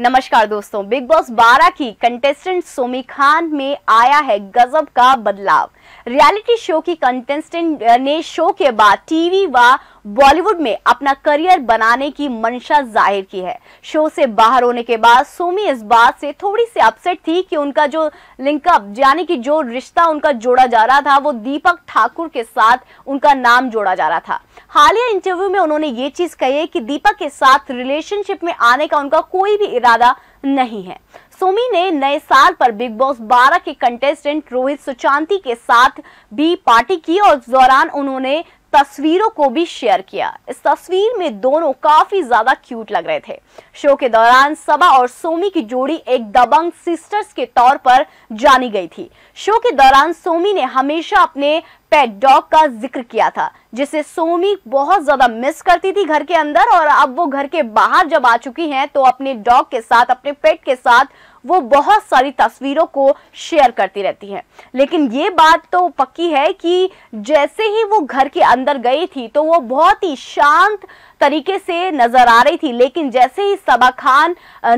नमस्कार दोस्तों big boss 12 की कंटेस्टेंट सोमी खान में आया है गजब का बदलाव रियलिटी शो की कंटेस्टेंट ने शो के बाद टीवी व बॉलीवुड में अपना करियर बनाने की मंशा जाहिर की है शो से बाहर होने के बाद सोमी इस बात से थोड़ी सी अपसेट थी कि उनका जो लिंकअप यानी कि जो रिश्ता उनका जोड़ा जा रहा था वो दीपक ठाकुर के साथ उनका नाम जोड़ा जा रहा था हालिया इंटरव्यू में उन्होंने ये चीज कही कि दीपक के साथ रिलेशनशिप में आने का उनका कोई भी इरादा नहीं है सोमी ने नए साल पर बिग बॉस 12 के कंटेस्टेंट रोहित सुचांती के साथ भी पार्टी की और उस दौरान उन्होंने तस्वीरों को भी शेयर किया इस तस्वीर में दोनों काफी ज्यादा क्यूट लग रहे थे शो के दौरान सबा और सोमी की जोड़ी एक दबंग सिस्टर्स के तौर पर जानी गई थी शो के दौरान सोमी ने हमेशा अपने पेट डॉग का जिक्र किया था जिसे सोमी बहुत ज्यादा मिस करती थी घर के अंदर और अब वो घर के बाहर जब आ चुकी हैं तो अपने डॉग के साथ अपने पेट के साथ वो बहुत सारी तस्वीरों को शेयर करती रहती है लेकिन ये बात तो पक्की है कि जैसे ही वो घर के अंदर गई थी तो वो बहुत ही शांत तरीके से नजर आ रही थी लेकिन जैसे ही सबा खान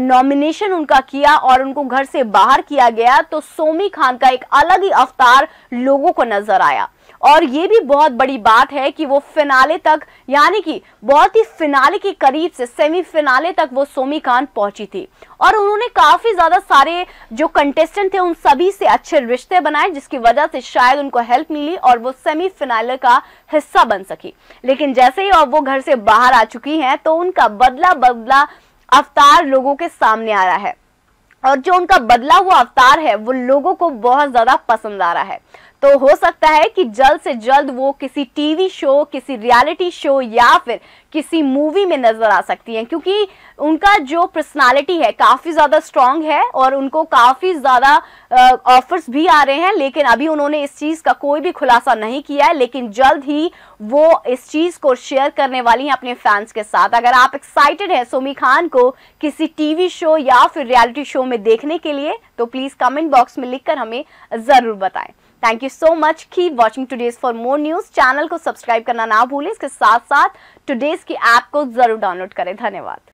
नॉमिनेशन उनका किया और उनको घर से बाहर किया गया तो सोमी खान का एक अलग ही अवतार लोगों को नजर आया और ये भी बहुत बड़ी बात है कि वो फिनाले तक यानी कि बहुत ही फिनाले के करीब से सेमीफिनाले तक वो सोमी खान पहुंची थी और उन्होंने काफ़ी ज़्यादा सारे जो कंटेस्टेंट थे उन सभी से अच्छे रिश्ते बनाए जिसकी वजह से शायद उनको हेल्प मिली और वो सेमीफिनाले का हिस्सा बन सकी लेकिन जैसे ही वो घर से बाहर आ चुकी हैं तो उनका बदला बदला अवतार लोगों के सामने आ रहा है और जो उनका बदला हुआ अवतार है वो लोगों को बहुत ज़्यादा पसंद आ रहा है तो हो सकता है कि जल्द से जल्द वो किसी टीवी शो किसी रियलिटी शो या फिर किसी मूवी में नजर आ सकती हैं क्योंकि उनका जो पर्सनालिटी है काफ़ी ज़्यादा स्ट्रांग है और उनको काफ़ी ज़्यादा ऑफर्स भी आ रहे हैं लेकिन अभी उन्होंने इस चीज़ का कोई भी खुलासा नहीं किया है लेकिन जल्द ही वो इस चीज़ को शेयर करने वाली हैं अपने फैंस के साथ अगर आप एक्साइटेड हैं सोमी खान को किसी टीवी शो या फिर रियलिटी शो में देखने के लिए तो प्लीज़ कमेंट बॉक्स में लिखकर हमें ज़रूर बताएं thank you so much keep watching today's for more news channel को सब्सक्राइब करना ना भूलें इसके साथ साथ टुडेज इसकी ऐप को जरूर डाउनलोड करें धन्यवाद